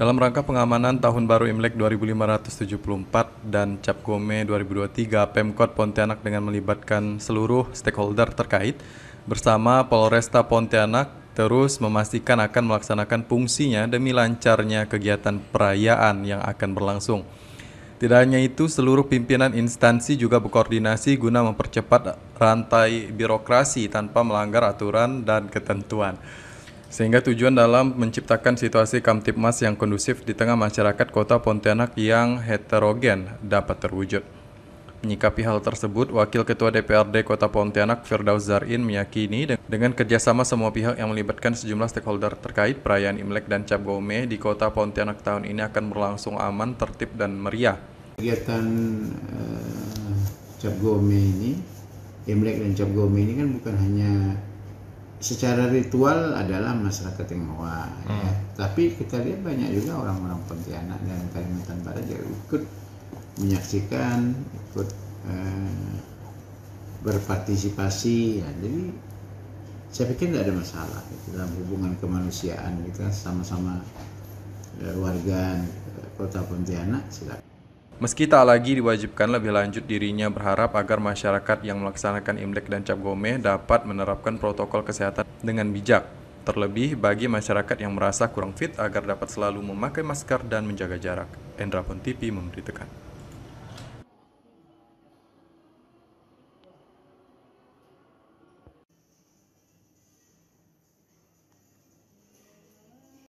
Dalam rangka pengamanan Tahun Baru Imlek 2574 dan Cap Gome 2023, Pemkot Pontianak dengan melibatkan seluruh stakeholder terkait bersama Polresta Pontianak terus memastikan akan melaksanakan fungsinya demi lancarnya kegiatan perayaan yang akan berlangsung. Tidak hanya itu, seluruh pimpinan instansi juga berkoordinasi guna mempercepat rantai birokrasi tanpa melanggar aturan dan ketentuan. Sehingga tujuan dalam menciptakan situasi Kamtipmas yang kondusif di tengah masyarakat kota Pontianak yang heterogen dapat terwujud. Menyikapi hal tersebut, Wakil Ketua DPRD Kota Pontianak Firdaus Zarin meyakini dengan kerjasama semua pihak yang melibatkan sejumlah stakeholder terkait perayaan Imlek dan Cap Gome di Kota Pontianak tahun ini akan berlangsung aman, tertib, dan meriah. Kegiatan uh, Cap Gome ini, Imlek dan Cap Gome ini kan bukan hanya secara ritual adalah masyarakat Tionghoa ya. hmm. ya. tapi kita lihat banyak juga orang-orang Pontianak dan Kalimantan Barat yang ikut menyaksikan ikut eh, berpartisipasi ya. jadi saya pikir tidak ada masalah gitu, dalam hubungan kemanusiaan kita gitu, sama-sama eh, warga eh, kota Pontianak silakan Meski tak lagi diwajibkan lebih lanjut dirinya berharap agar masyarakat yang melaksanakan Imlek dan Cap Gomeh dapat menerapkan protokol kesehatan dengan bijak. Terlebih bagi masyarakat yang merasa kurang fit agar dapat selalu memakai masker dan menjaga jarak. Endra Pontipi memberitakan.